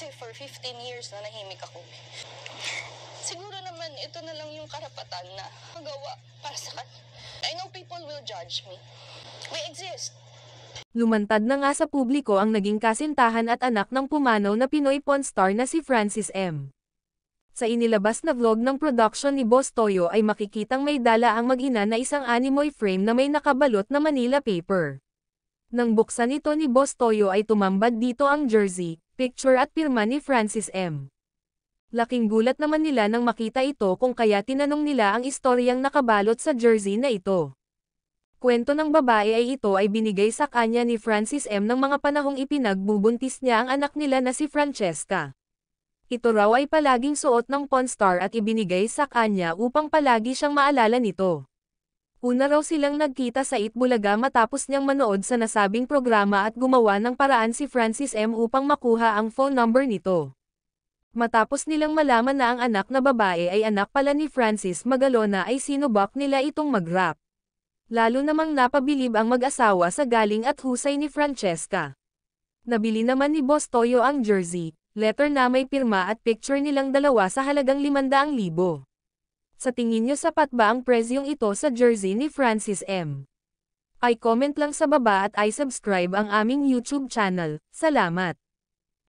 Kasi for 15 years na nahimik ako. Siguro naman, ito na lang yung karapatan na magawa para sa kanya. I know people will judge me. We exist. Lumantad na nga sa publiko ang naging kasintahan at anak ng pumanaw na Pinoy porn star na si Francis M. Sa inilabas na vlog ng production ni Boss Toyo ay makikitang may dala ang mag-ina na isang animoy frame na may nakabalot na Manila paper. Nang buksan ito ni Boss Toyo ay tumambad dito ang jersey, picture at pirma ni Francis M. Laking gulat naman nila nang makita ito kung kaya tinanong nila ang istoryang nakabalot sa jersey na ito. Kwento ng babae ay ito ay binigay sa kanya ni Francis M. ng mga panahong ipinagbubuntis niya ang anak nila na si Francesca. Ito raw ay palaging suot ng pornstar at ibinigay sa kanya upang palagi siyang maalala nito. Una raw silang nagkita sa Itbulaga matapos niyang manood sa nasabing programa at gumawa ng paraan si Francis M. upang makuha ang phone number nito. Matapos nilang malaman na ang anak na babae ay anak pala ni Francis Magalona ay sinubak nila itong mag-rap. Lalo namang napabilib ang mag-asawa sa galing at husay ni Francesca. Nabili naman ni Boss Toyo ang jersey, letter na may pirma at picture nilang dalawa sa halagang 500,000. Sa tingin niyo sapat ba ang presyong ito sa jersey ni Francis M? i comment lang sa baba at i subscribe ang aming YouTube channel. Salamat!